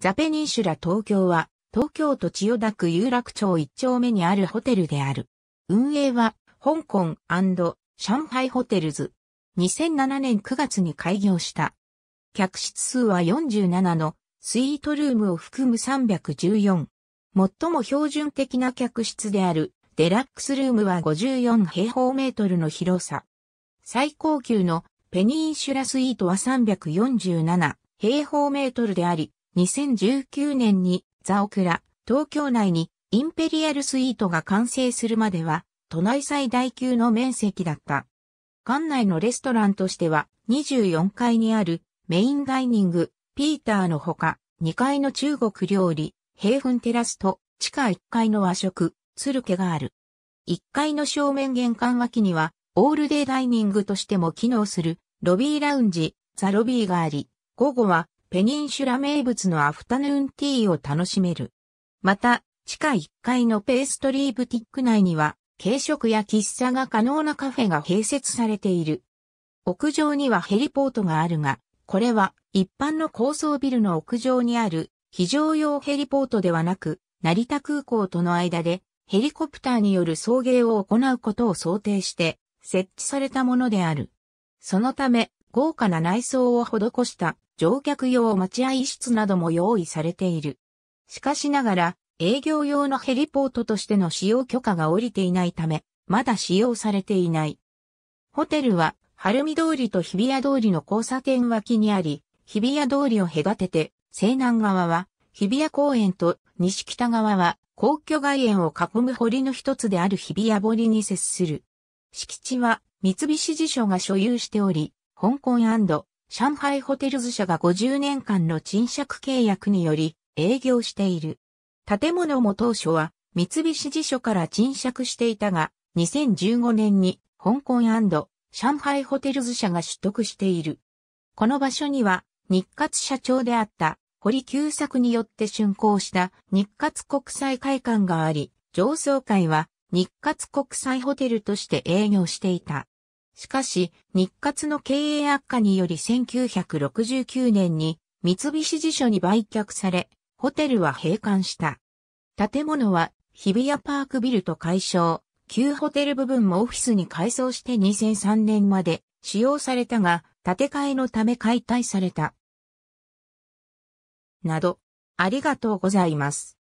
ザペニンシュラ東京は、東京都千代田区有楽町一丁目にあるホテルである。運営は、香港上海ホテルズ。2007年9月に開業した。客室数は47のスイートルームを含む314。最も標準的な客室であるデラックスルームは54平方メートルの広さ。最高級のペニンシュラスイートは347平方メートルであり、2019年にザオクラ、東京内にインペリアルスイートが完成するまでは、都内最大級の面積だった。館内のレストランとしては、24階にあるメインダイニング、ピーターのほか、2階の中国料理、平墳テラスと、地下1階の和食、鶴家がある。1階の正面玄関脇には、オールデイダイニングとしても機能する、ロビーラウンジ、ザ・ロビーがあり、午後はペニンシュラ名物のアフタヌーンティーを楽しめる。また、地下1階のペーストリーブティック内には、軽食や喫茶が可能なカフェが併設されている。屋上にはヘリポートがあるが、これは一般の高層ビルの屋上にある非常用ヘリポートではなく、成田空港との間でヘリコプターによる送迎を行うことを想定して設置されたものである。そのため、豪華な内装を施した乗客用待合室なども用意されている。しかしながら、営業用のヘリポートとしての使用許可が下りていないため、まだ使用されていない。ホテルは、晴海通りと日比谷通りの交差点脇にあり、日比谷通りを隔てて、西南側は日比谷公園と西北側は皇居外苑を囲む堀の一つである日比谷堀に接する。敷地は三菱地所が所有しており、香港上海ホテルズ社が50年間の賃借契約により営業している。建物も当初は三菱地所から賃借していたが、2015年に香港上海ホテルズ社が取得している。この場所には日活社長であった堀久作によって竣工した日活国際会館があり、上層階は日活国際ホテルとして営業していた。しかし、日活の経営悪化により1969年に三菱地所に売却され、ホテルは閉館した。建物は日比谷パークビルと解消、旧ホテル部分もオフィスに改装して2003年まで使用されたが、建て替えのため解体された。など、ありがとうございます。